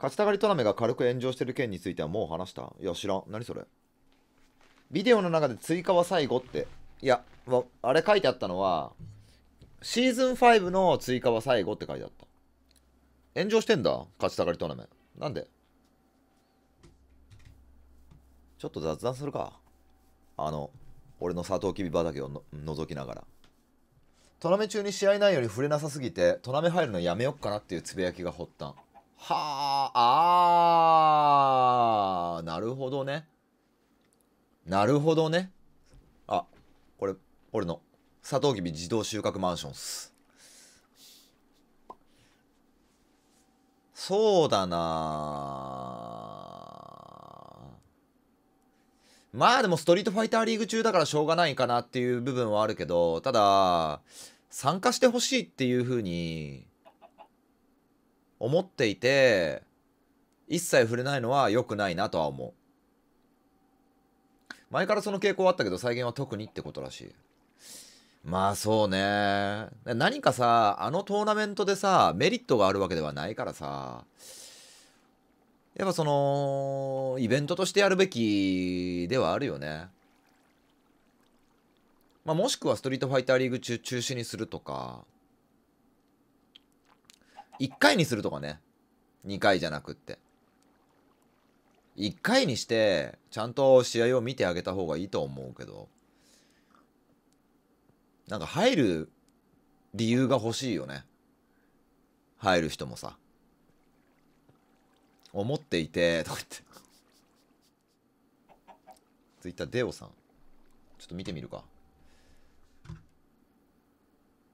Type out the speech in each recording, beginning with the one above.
勝ちたがりトナメが軽く炎上してる件についてはもう話したいや、知らん。何それ。ビデオの中で追加は最後って。いや、あれ書いてあったのは、シーズン5の追加は最後って書いてあった。炎上してんだ勝ちたがりトーナメなんでちょっと雑談するか。あの、俺のサトウキビ畑をの覗きながら。トナメ中に試合内容に触れなさすぎて、トナメ入るのやめよっかなっていうつぶやきが発端。はあ、ああ、なるほどね。なるほどね。あ、これ、俺の、サトウキビ自動収穫マンションっす。そうだなまあでもストリートファイターリーグ中だからしょうがないかなっていう部分はあるけど、ただ、参加してほしいっていうふうに思っていて、一切触れないのは良くないなとは思う。前からその傾向はあったけど、最近は特にってことらしい。まあそうね。何かさ、あのトーナメントでさ、メリットがあるわけではないからさ、やっぱその、イベントとしてやるべきではあるよね。まあ、もしくはストリートファイターリーグ中中止にするとか、1回にするとかね。2回じゃなくって。1回にして、ちゃんと試合を見てあげた方がいいと思うけど。なんか入る理由が欲しいよね。入る人もさ。思っていて、とか言って。ツイッターデオさん。ちょっと見てみるか。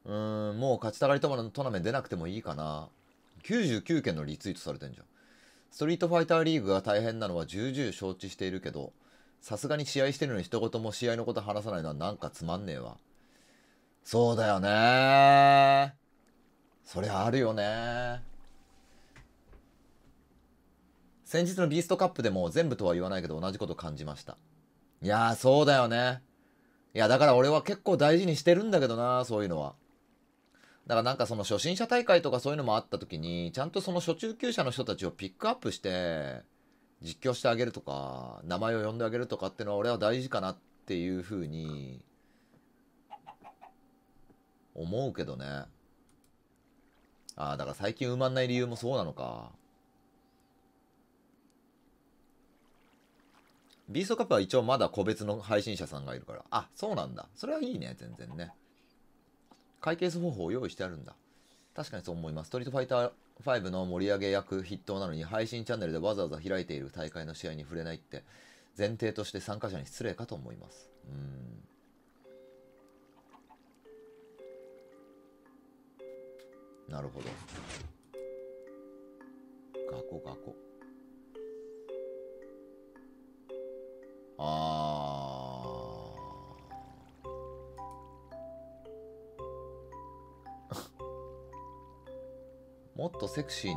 うん、もう勝ちたがりトのトーナメント出なくてもいいかな。99件のリツイートされてんじゃん。ストリートファイターリーグが大変なのは重々承知しているけど、さすがに試合してるのに一言も試合のこと話さないのはなんかつまんねえわ。そうだよねそれあるよね先日のビーストカップでも全部とは言わないけど同じこと感じました。いやそうだよね。いや、だから俺は結構大事にしてるんだけどなそういうのは。だからなんかその初心者大会とかそういうのもあった時に、ちゃんとその初中級者の人たちをピックアップして、実況してあげるとか、名前を呼んであげるとかっていうのは俺は大事かなっていうふうに、思うけどね。ああ、だから最近埋まんない理由もそうなのか。ビーストカップは一応まだ個別の配信者さんがいるから。あ、そうなんだ。それはいいね、全然ね。解決方法を用意してあるんだ。確かにそう思います。ストリートファイター5の盛り上げ役筆頭なのに配信チャンネルでわざわざ開いている大会の試合に触れないって前提として参加者に失礼かと思います。うん。なるほど。ガコガコ。あー。もっとセクシーに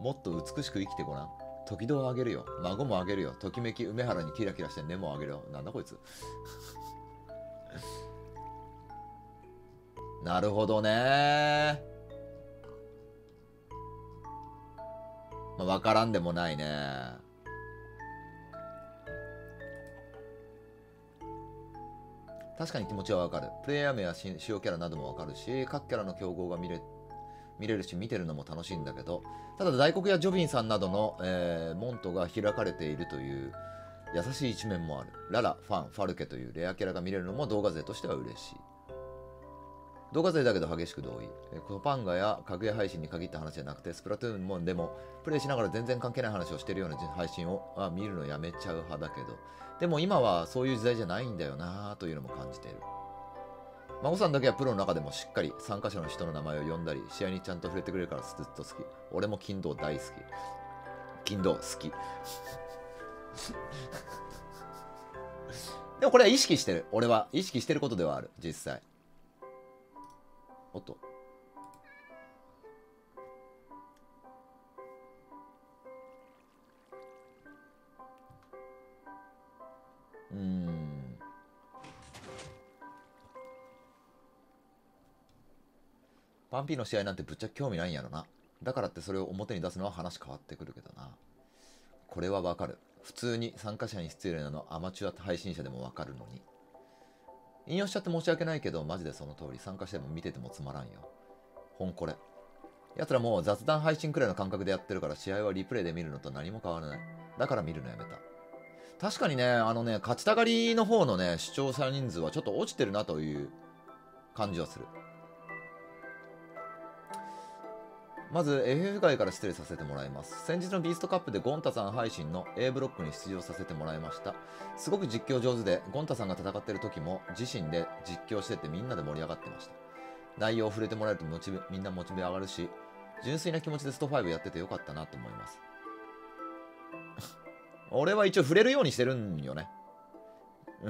もっと美しく生きてごらん時戸をあげるよ孫もあげるよときめき梅原にキラキラして根もあげるよなんだこいつ なるほどねまあ、分からんでもないね確かに気持ちはわかる。プレイヤー名や主要キャラなどもわかるし、各キャラの競合が見れ見れるし見てるのも楽しいんだけどただ大黒やジョビンさんなどの、えー、モントが開かれているという優しい一面もあるララファンファルケというレアキャラが見れるのも動画勢としては嬉しい動画勢だけど激しく同意コパンガや格上配信に限った話じゃなくてスプラトゥーンもでもプレイしながら全然関係ない話をしてるような配信をあ見るのやめちゃう派だけどでも今はそういう時代じゃないんだよなというのも感じている孫さんだけはプロの中でもしっかり参加者の人の名前を呼んだり、試合にちゃんと触れてくれるからずっと好き。俺も金堂大好き。金堂好き。でもこれは意識してる。俺は意識してることではある。実際。おっと。うん。パンピーの試合なんてぶっちゃけ興味ないんやろな。だからってそれを表に出すのは話変わってくるけどな。これはわかる。普通に参加者に失礼なのアマチュア配信者でもわかるのに。引用しちゃって申し訳ないけど、マジでその通り参加しても見ててもつまらんよ。ほんこれ。奴らもう雑談配信くらいの感覚でやってるから試合はリプレイで見るのと何も変わらない。だから見るのやめた。確かにね、あのね、勝ちたがりの方のね、視聴者人数はちょっと落ちてるなという感じはする。まず FF 界から失礼させてもらいます。先日のビーストカップでゴンタさん配信の A ブロックに出場させてもらいました。すごく実況上手で、ゴンタさんが戦ってる時も自身で実況しててみんなで盛り上がってました。内容を触れてもらえるとモチベみんなモチベ上がるし、純粋な気持ちでスト5やっててよかったなと思います。俺は一応触れるようにしてるんよね。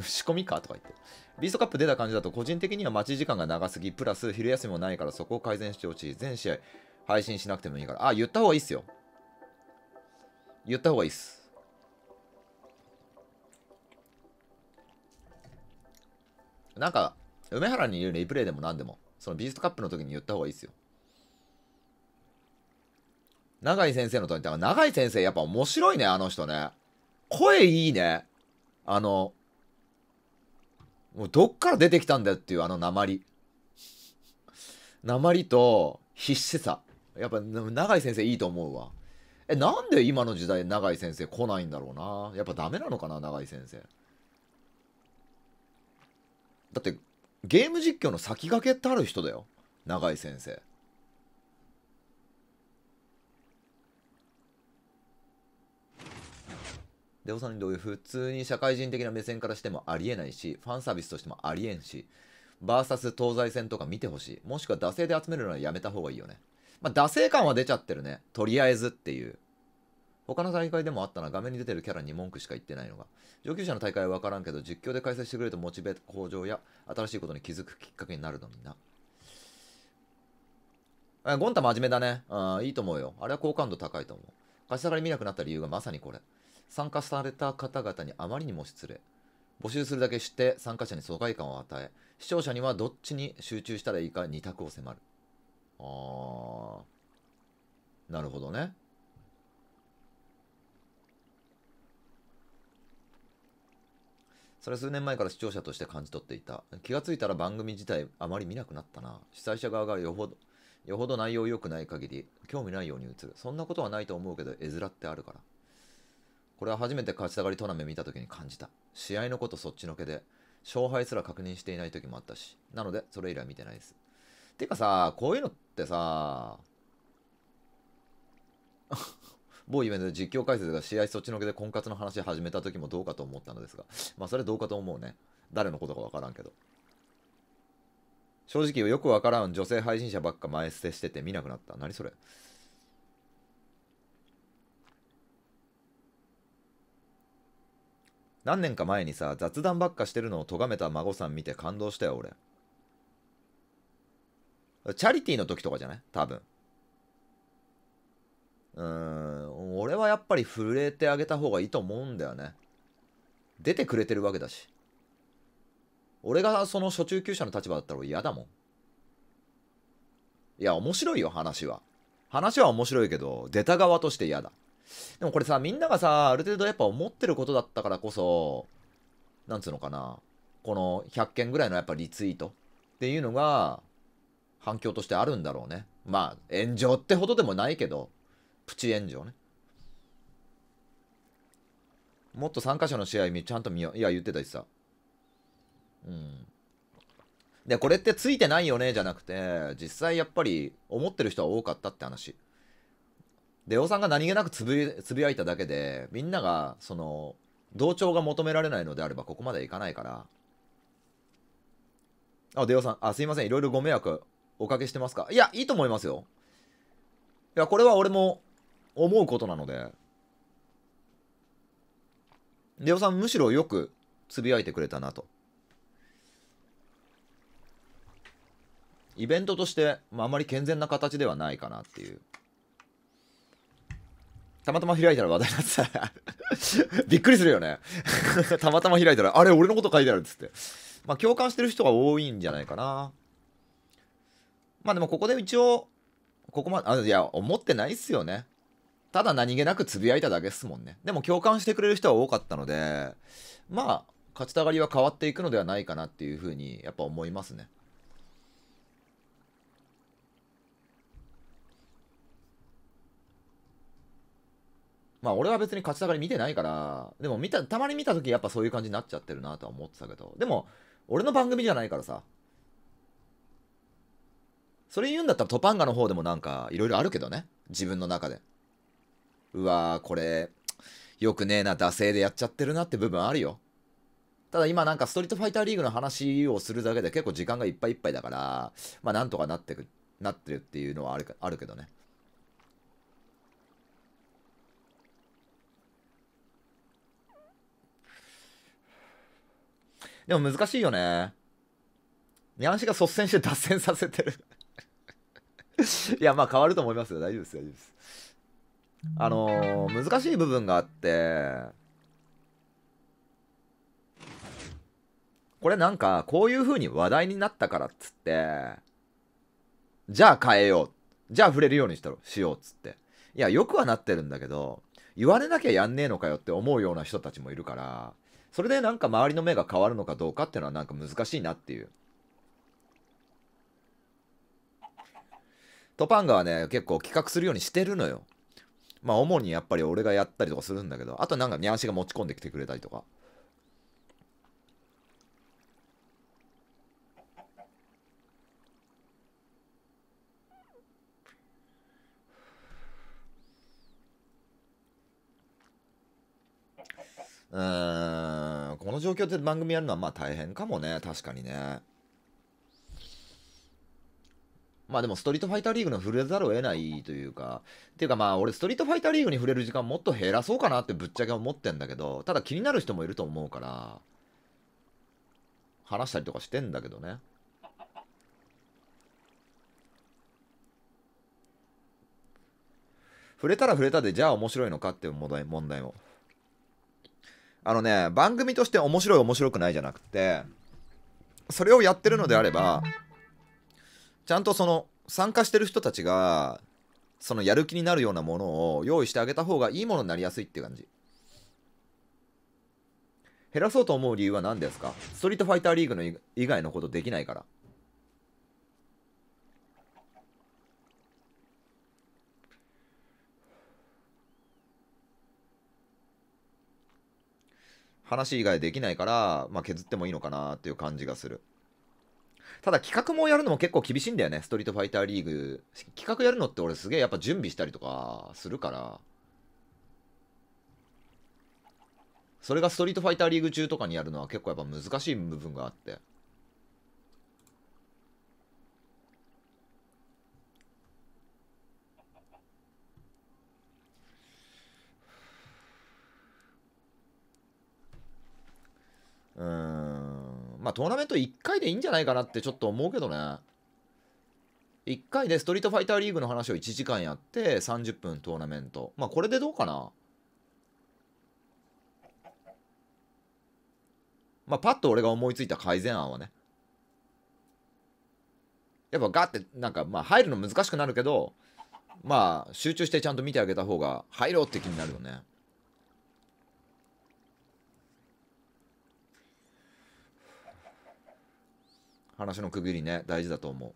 仕込みかとか言って。ビーストカップ出た感じだと個人的には待ち時間が長すぎ、プラス昼休みもないからそこを改善してほしい。全試合配信しなくてもいいから。あ、言った方がいいっすよ。言った方がいいっす。なんか、梅原にいるレイプレイでも何でも、そのビーストカップの時に言った方がいいっすよ。永井先生のとに、永井先生やっぱ面白いね、あの人ね。声いいね。あの、もうどっから出てきたんだよっていうあの鉛。鉛と必死さ。やっぱ永井先生いいと思うわえなんで今の時代永井先生来ないんだろうなやっぱダメなのかな永井先生だってゲーム実況の先駆けってある人だよ永井先生でおさんにどういう普通に社会人的な目線からしてもありえないしファンサービスとしてもありえんし VS 東西戦とか見てほしいもしくは惰性で集めるのはやめた方がいいよねまあ、惰性感は出ちゃってるね。とりあえずっていう。他の大会でもあったな、画面に出てるキャラに文句しか言ってないのが。上級者の大会はわからんけど、実況で開催してくれるとモチベー向上や、新しいことに気づくきっかけになるのにな。ゴンタ真面目だね。うん、いいと思うよ。あれは好感度高いと思う。貸し下がり見なくなった理由がまさにこれ。参加された方々にあまりにも失礼。募集するだけして参加者に疎外感を与え、視聴者にはどっちに集中したらいいか二択を迫る。ああ。なるほどね。それ数年前から視聴者として感じ取っていた。気がついたら番組自体あまり見なくなったな。主催者側がよほど、よほど内容良くない限り、興味ないように映る。そんなことはないと思うけど、絵面ってあるから。これは初めて勝ち上がりトーナメント見た時に感じた。試合のことそっちのけで、勝敗すら確認していない時もあったし。なので、それ以来見てないです。てかさ、こういうのってさ、某イベントで実況解説が試合そっちのけで婚活の話始めた時もどうかと思ったのですが、まあそれどうかと思うね。誰のことか分からんけど。正直よく分からん女性配信者ばっか前捨てしてて見なくなった。何それ何年か前にさ、雑談ばっかしてるのを咎めた孫さん見て感動したよ、俺。チャリティーの時とかじゃない多分。うーん、俺はやっぱり震えてあげた方がいいと思うんだよね。出てくれてるわけだし。俺がその初中級者の立場だったら嫌だもん。いや、面白いよ、話は。話は面白いけど、出た側として嫌だ。でもこれさ、みんながさ、ある程度やっぱ思ってることだったからこそ、なんつうのかな、この100件ぐらいのやっぱリツイートっていうのが、反響としてあるんだろうね。まあ、炎上ってほどでもないけど、プチ炎上ね。もっと参加者の試合ちゃんと見よう。いや、言ってたしさ。うん。で、これってついてないよね、じゃなくて、実際やっぱり思ってる人は多かったって話。で、おさんが何気なくつぶつぶやいただけで、みんなが、その、同調が求められないのであれば、ここまでいかないから。あ、デオさん、あ、すいません。いろいろご迷惑おかけしてますかいや、いいと思いますよ。いや、これは俺も思うことなので。レオさん、むしろよくつぶやいてくれたなと。イベントとして、まあ、あまり健全な形ではないかなっていう。たまたま開いたら話題になってた。びっくりするよね。たまたま開いたら、あれ、俺のこと書いてあるっつって。まあ、共感してる人が多いんじゃないかな。まあでもここで一応、ここまで、あいや、思ってないっすよね。ただ何気なくつぶやいただけっすもんね。でも共感してくれる人は多かったので、まあ、勝ちたがりは変わっていくのではないかなっていうふうに、やっぱ思いますね。まあ俺は別に勝ちたがり見てないから、でも見た、たまに見た時やっぱそういう感じになっちゃってるなとは思ってたけど、でも俺の番組じゃないからさ、それ言うんだったらトパンガの方でもなんかいろいろあるけどね。自分の中で。うわーこれ、よくねえな、惰性でやっちゃってるなって部分あるよ。ただ今なんかストリートファイターリーグの話をするだけで結構時間がいっぱいいっぱいだから、まあなんとかなってく、なってるっていうのはあるあるけどね。でも難しいよね。ニャンシが率先して脱線させてる いや、まあ変わると思いますよ。大丈夫です、大丈夫です。あのー、難しい部分があって、これなんか、こういう風に話題になったからっつって、じゃあ変えよう。じゃあ触れるようにしたろしようっつって。いや、よくはなってるんだけど、言われなきゃやんねえのかよって思うような人たちもいるから、それでなんか周りの目が変わるのかどうかっていうのはなんか難しいなっていう。トパンガはね、結構企画するようにしてるのよ。まあ、主にやっぱり俺がやったりとかするんだけど、あとなんかニャンシが持ち込んできてくれたりとか。うん、この状況で番組やるのはまあ大変かもね、確かにね。まあでもストリートファイターリーグの触れざるを得ないというか、っていうかまあ俺ストリートファイターリーグに触れる時間もっと減らそうかなってぶっちゃけ思ってんだけど、ただ気になる人もいると思うから、話したりとかしてんだけどね。触れたら触れたでじゃあ面白いのかっていう問題問題も。あのね、番組として面白い面白くないじゃなくて、それをやってるのであれば、ちゃんとその参加してる人たちがそのやる気になるようなものを用意してあげた方がいいものになりやすいっていう感じ減らそうと思う理由は何ですかストリートファイターリーグの以外のことできないから話以外できないから、まあ、削ってもいいのかなっていう感じがする。ただ企画もやるのも結構厳しいんだよね、ストリートファイターリーグ。企画やるのって俺すげえやっぱ準備したりとかするから。それがストリートファイターリーグ中とかにやるのは結構やっぱ難しい部分があって。まあ、トーナメント1回でいいんじゃないかなってちょっと思うけどね。1回でストリートファイターリーグの話を1時間やって30分トーナメント。まあ、これでどうかなまあ、パッと俺が思いついた改善案はね。やっぱガッてなんかまあ入るの難しくなるけど、まあ集中してちゃんと見てあげた方が入ろうって気になるよね。話の区切りね大事だと思う